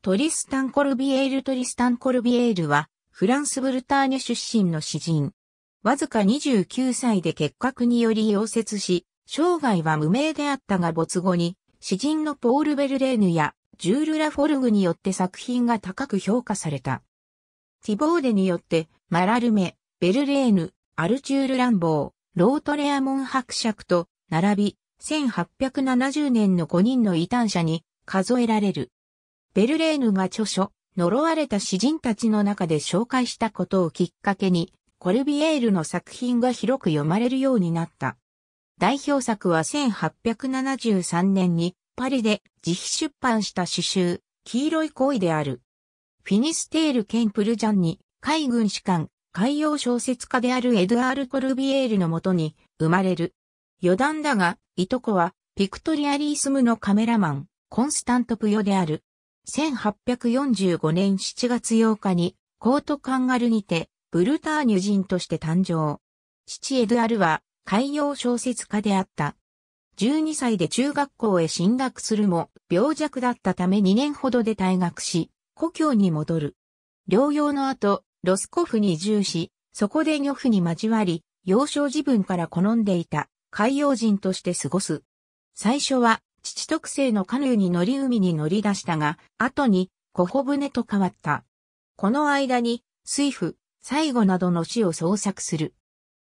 トリスタン・コルビエール・トリスタン・コルビエールは、フランス・ブルターニュ出身の詩人。わずか29歳で結核により溶接し、生涯は無名であったが没後に、詩人のポール・ベルレーヌやジュール・ラフォルグによって作品が高く評価された。ティボーデによって、マラルメ、ベルレーヌ、アルチュール・ランボー、ロートレアモン伯爵と、並び、1870年の5人の異端者に数えられる。ベルレーヌが著書、呪われた詩人たちの中で紹介したことをきっかけに、コルビエールの作品が広く読まれるようになった。代表作は1873年にパリで自費出版した詩集、黄色い恋である。フィニステール・ケンプルジャンに海軍士官、海洋小説家であるエドアール・コルビエールのもとに生まれる。余談だが、いとこは、ピクトリアリースムのカメラマン、コンスタント・プヨである。1845年7月8日に、コートカンガルにて、ブルターニュ人として誕生。父エドゥアルは、海洋小説家であった。12歳で中学校へ進学するも、病弱だったため2年ほどで退学し、故郷に戻る。療養の後、ロスコフに移住し、そこで漁夫に交わり、幼少自分から好んでいた海洋人として過ごす。最初は父特製のカヌーに乗り海に乗り出したが、後に小帆船と変わった。この間に、水夫、最後などの死を捜索する。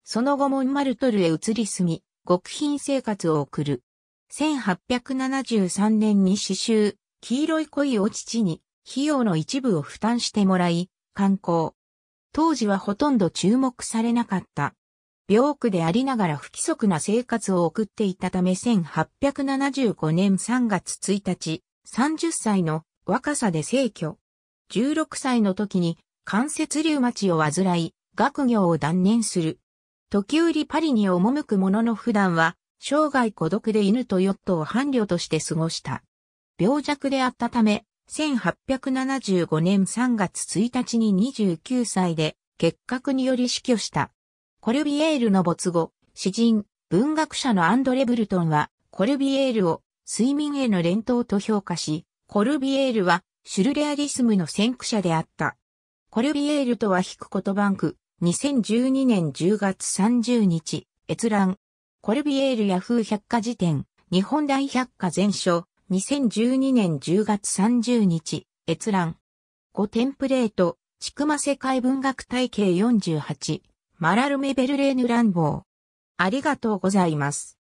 その後もマルトルへ移り住み、極貧生活を送る。1873年に刺繍、黄色い恋を父に、費用の一部を負担してもらい、観光。当時はほとんど注目されなかった。病苦でありながら不規則な生活を送っていたため1875年3月1日、30歳の若さで逝去。16歳の時に関節リウマチを患い、学業を断念する。時売パリに赴く者の普段は、生涯孤独で犬とヨットを伴侶として過ごした。病弱であったため、1875年3月1日に29歳で、結核により死去した。コルビエールの没後、詩人、文学者のアンドレ・ブルトンは、コルビエールを睡眠への連投と評価し、コルビエールはシュルレアリスムの先駆者であった。コルビエールとは引くことバンク、2012年10月30日、閲覧。コルビエールヤフー百科辞典、日本大百科全書、2012年10月30日、閲覧。5テンプレート、ちくま世界文学体系48。マラルメ・ベルレーヌ・ランボー。ありがとうございます。